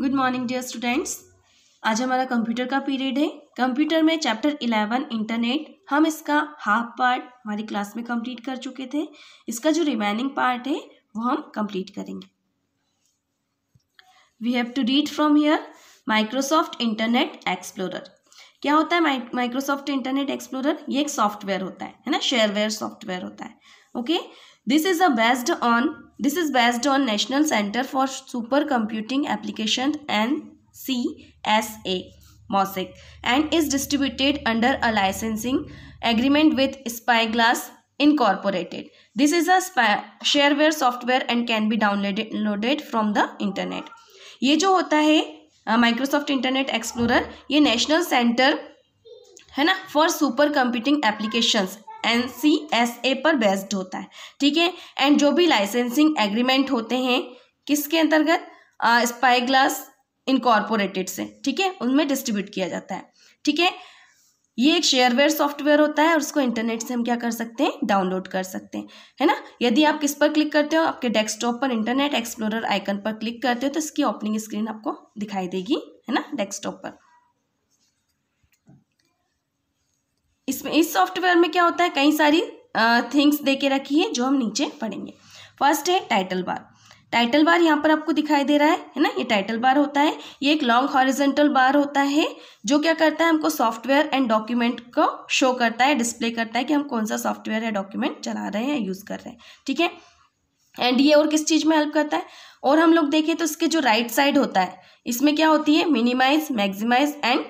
Good morning dear students आज हमारा computer का पीरियड है कंप्यूटर में चैप्टर इलेवन इंटरनेट हम इसका हाफ पार्ट हमारी क्लास में कंप्लीट कर चुके थे इसका जो रिमेनिंग पार्ट है वो हम कंप्लीट करेंगे we have to read from here Microsoft Internet Explorer क्या होता है माइक्रोसॉफ्ट इंटरनेट एक्सप्लोरर ये एक सॉफ्टवेयर होता है है ना शेयरवेयर सॉफ्टवेयर होता है okay okay? This is a based on this is based on National Center for Supercomputing Application N C S A Mosaic and is distributed under a licensing agreement with Spyglass Incorporated this is a shareware software and can be downloaded from the internet ये जो होता है Microsoft Internet Explorer ये National Center है ना for Supercomputing Applications N C S A पर based होता है ठीक है एंड जो भी लाइसेंसिंग एग्रीमेंट होते हैं किसके अंतर्गत स्पाई ग्लास इनकॉर्पोरेटेड से ठीक है उनमें डिस्ट्रीब्यूट किया जाता है ठीक है ये एक शेयरवेयर सॉफ्टवेयर होता है और उसको इंटरनेट से हम क्या कर सकते हैं डाउनलोड कर सकते हैं है ना यदि आप किस पर क्लिक करते हो आपके डेस्कटॉप पर इंटरनेट एक्सप्लोरर आइकन पर क्लिक करते हो तो इसकी ओपनिंग स्क्रीन आपको दिखाई देगी है ना डेस्कटॉप पर इसमें इस सॉफ्टवेयर में क्या होता है कई सारी थिंग्स दे के रखी है जो हम नीचे पढ़ेंगे फर्स्ट है टाइटल बार टाइटल बार यहाँ पर आपको दिखाई दे रहा है है ना ये टाइटल बार होता है ये एक लॉन्ग हॉरिजेंटल बार होता है जो क्या करता है हमको सॉफ्टवेयर एंड डॉक्यूमेंट को शो करता है डिस्प्ले करता है कि हम कौन सा सॉफ्टवेयर या डॉक्यूमेंट चला रहे हैं यूज़ कर रहे हैं ठीक है एंड ये और किस चीज़ में हेल्प करता है और हम लोग देखें तो इसके जो राइट right साइड होता है इसमें क्या होती है minimise maximise and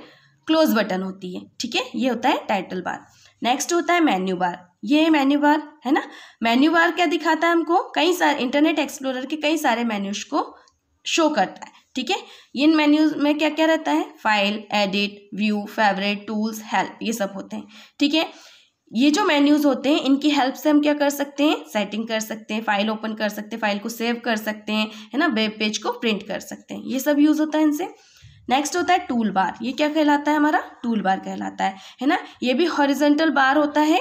close button होती है ठीक है ये होता है टाइटल बार नेक्स्ट होता है मेन्यू बार ये है मेन्यू बार है ना मेन्यू बार क्या दिखाता है हमको कई सारे इंटरनेट एक्सप्लोरर के कई सारे मेन्यूज को शो करता है ठीक है इन मेन्यूज में क्या क्या रहता है file edit view favourite tools help ये सब होते हैं ठीक है ये जो मेन्यूज होते हैं इनकी हेल्प से हम क्या कर सकते हैं सेटिंग कर सकते हैं फाइल ओपन कर सकते हैं फाइल को सेव कर सकते हैं है ना वेब पेज को प्रिंट कर सकते हैं ये सब यूज होता है इनसे नेक्स्ट होता है टूल बार ये क्या कहलाता है हमारा टूल बार कहलाता है है ना ये भी हॉरिजेंटल बार होता है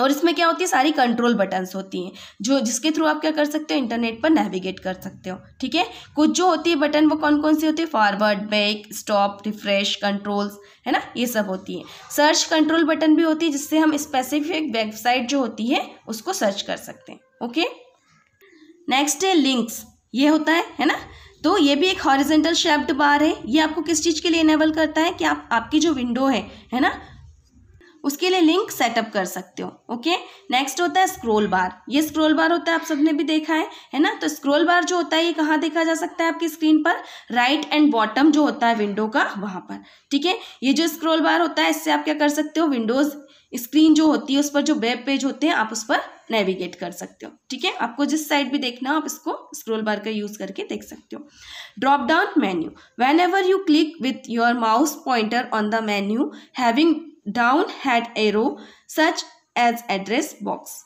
और इसमें क्या होती है सारी कंट्रोल बटन्स होती हैं जो जिसके थ्रू आप क्या कर सकते हो इंटरनेट पर नेविगेट कर सकते हो ठीक है कुछ जो होती है बटन वो कौन कौन सी होती है forward back stop refresh controls है ना ये सब होती है सर्च कंट्रोल बटन भी होती है जिससे हम स्पेसिफिक वेबसाइट जो होती है उसको सर्च कर सकते हैं ओके नेक्स्ट है लिंक्स ये होता है है ना तो ये भी एक हॉरिजेंटल शेप्ड बार है ये आपको किस चीज़ के लिए इनेबल करता है कि आप आपकी जो विंडो है है ना उसके लिए लिंक सेटअप कर सकते हो ओके नेक्स्ट होता है स्क्रोल बार ये स्क्रोल बार होता है आप सबने भी देखा है है ना तो स्क्रोल बार जो होता है ये कहाँ देखा जा सकता है आपकी स्क्रीन पर राइट एंड बॉटम जो होता है विंडो का वहाँ पर ठीक है ये जो स्क्रोल बार होता है इससे आप क्या कर सकते हो विंडोज़ स्क्रीन जो होती है उस पर जो वेब पेज होते हैं आप उस पर नेविगेट कर सकते हो ठीक है आपको जिस साइड भी देखना आप इसको स्क्रोल बार का यूज़ करके देख सकते हो drop down menu whenever you click with your mouse pointer on the menu having down head arrow such as address box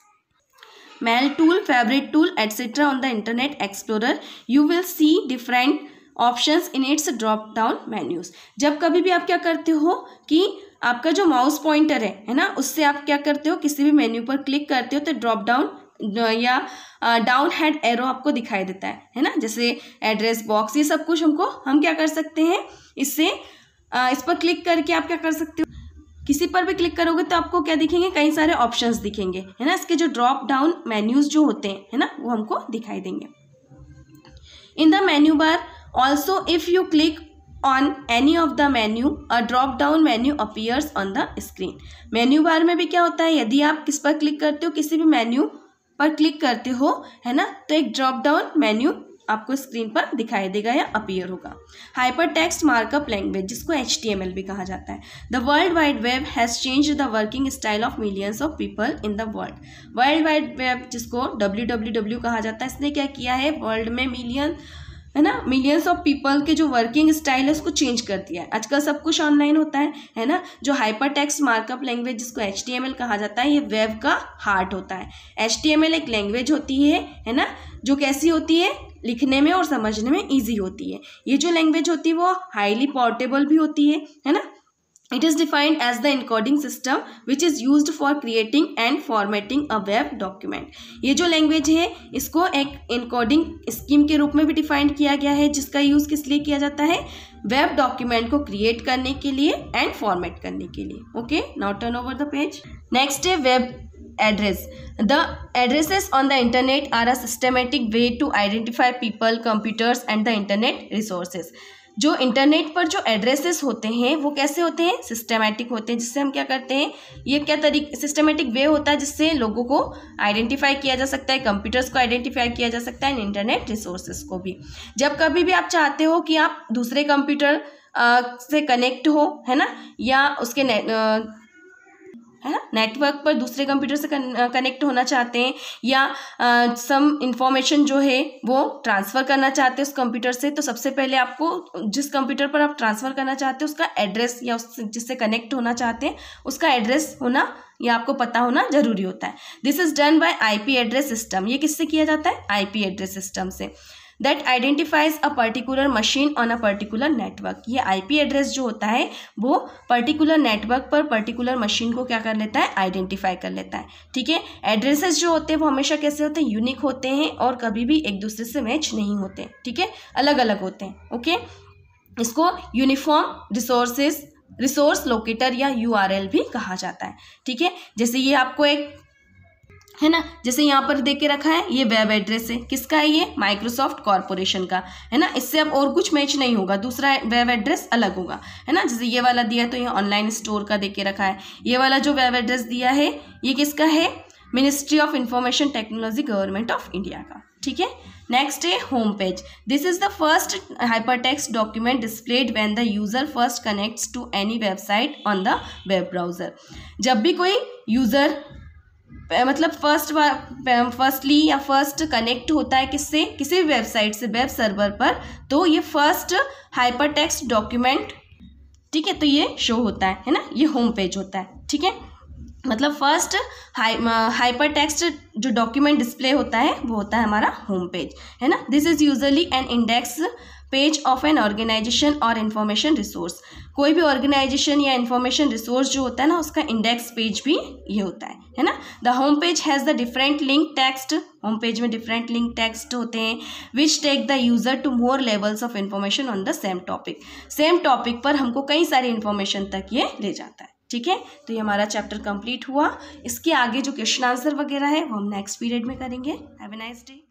mail tool fabric tool et cetera on the Internet Explorer you will see different options in its drop down menus जब कभी भी आप क्या करते हो कि आपका जो माउस पॉइंटर है है ना उससे आप क्या करते हो किसी भी मेन्यू पर क्लिक करते हो तो ड्रॉप डाउन uh, या डाउन हेड एरो आपको दिखाई देता है है ना जैसे एड्रेस बॉक्स ये सब कुछ हमको हम क्या कर सकते हैं इससे uh, इस पर क्लिक करके आप क्या कर सकते हो किसी पर भी क्लिक करोगे तो आपको क्या दिखेंगे कई सारे ऑप्शंस दिखेंगे है ना इसके जो ड्रॉप डाउन मेन्यूज़ जो होते हैं है ना वो हमको दिखाई देंगे in the menu bar also if you click on any of the menu a drop down menu appears on the screen menu bar में भी क्या होता है यदि आप किस पर क्लिक करते हो किसी भी मेन्यू पर क्लिक करते हो है ना तो एक ड्रॉप डाउन मेन्यू आपको स्क्रीन पर दिखाई देगा या अपीयर होगा हाइपर टेक्स्ट मार्कअप लैंग्वेज जिसको एच भी कहा जाता है the world wide web has change the working style of millions of people in the world world wide web जिसको डब्ल्यू कहा जाता है इसने क्या किया है वर्ल्ड में मिलियन है ना मिलियंस ऑफ पीपल के जो वर्किंग स्टाइल है उसको चेंज कर दिया है आजकल सब कुछ ऑनलाइन होता है है ना जो हाइपर टेक्स मार्कअप लैंग्वेज जिसको एच कहा जाता है ये वेब का हार्ट होता है एच एक लैंग्वेज होती है है ना जो कैसी होती है लिखने में और समझने में ईजी होती है ये जो लैंग्वेज होती है वो हाईली पोर्टेबल भी होती है है ना It is defined as the encoding system which is used for creating and formatting a web document. ये जो language है इसको एक encoding scheme के रूप में भी defined किया गया है जिसका use किस लिए किया जाता है web document को create करने के लिए and format करने के लिए okay now turn over the page next है web address the addresses on the internet are a systematic way to identify people computers and the internet resources जो internet पर जो एड्रेसेस होते हैं वो कैसे होते हैं सिस्टमेटिक होते हैं जिससे हम क्या करते हैं ये क्या तरीक सिस्टमेटिक वे होता है जिससे लोगों को आइडेंटिफाई किया जा सकता है कंप्यूटर्स को आइडेंटिफाई किया जा सकता है इंटरनेट रिसोर्सेज को भी जब कभी भी आप चाहते हो कि आप दूसरे कंप्यूटर से कनेक्ट हो है ना या उसके है ना नेटवर्क पर दूसरे कंप्यूटर से कनेक्ट होना चाहते हैं या सम इंफॉर्मेशन जो है वो ट्रांसफ़र करना चाहते हैं उस कंप्यूटर से तो सबसे पहले आपको जिस कंप्यूटर पर आप ट्रांसफ़र करना चाहते हैं उसका एड्रेस या उस जिससे कनेक्ट होना चाहते हैं उसका एड्रेस होना या आपको पता होना जरूरी होता है this is done by I address system ये किससे किया जाता है आई एड्रेस सिस्टम से that identifies a particular machine on a particular network ये आईपी एड्रेस जो होता है वो पर्टिकुलर नेटवर्क पर पर्टिकुलर मशीन को क्या कर लेता है आइडेंटिफाई कर लेता है ठीक है एड्रेसेस जो होते हैं वो हमेशा कैसे होते हैं यूनिक होते हैं और कभी भी एक दूसरे से मैच नहीं होते ठीक है अलग अलग होते हैं ओके इसको यूनिफॉर्म रिसोर्सेज रिसोर्स लोकेटर या यू भी कहा जाता है ठीक है जैसे ये आपको एक है ना जैसे यहाँ पर दे के रखा है ये वेब एड्रेस है किसका है ये माइक्रोसॉफ्ट कॉरपोरेशन का है ना इससे अब और कुछ मैच नहीं होगा दूसरा वेब एड्रेस अलग होगा है ना जैसे ये वाला दिया है तो ये ऑनलाइन स्टोर का दे के रखा है ये वाला जो वेब एड्रेस दिया है ये किसका है Ministry of Information Technology Government of India का ठीक है नेक्स्ट है home page this is the first hyper text document displayed when the user first connects to any website on the web browser जब भी कोई यूजर मतलब first firstly या first connect होता है किससे किसी भी वेबसाइट से वेब सर्वर पर तो ये फर्स्ट हाइपर टेक्स्ट डॉक्यूमेंट ठीक है तो ये शो होता है है ना ये होम पेज होता है ठीक है मतलब फर्स्ट हाई हाइपर टेक्स्ट जो डॉक्यूमेंट डिस्प्ले होता है वो होता है हमारा होम पेज है ना this is usually an index page of an organisation और इन्फॉर्मेशन रिसोर्स कोई भी ऑर्गेनाइजेशन या इन्फॉर्मेशन रिसोर्स जो होता है ना उसका इंडेक्स पेज भी ये होता है है ना the home page has the different link text home page में डिफरेंट लिंक टेक्स्ट होते हैं which take the user to more levels of information on the same topic same topic पर हमको कई सारी इन्फॉर्मेशन तक ये ले जाता है ठीक है तो ये हमारा चैप्टर कंप्लीट हुआ इसके आगे जो क्वेश्चन आंसर वगैरह है वो हम नेक्स्ट पीरियड में करेंगे हैव ए नाइस डे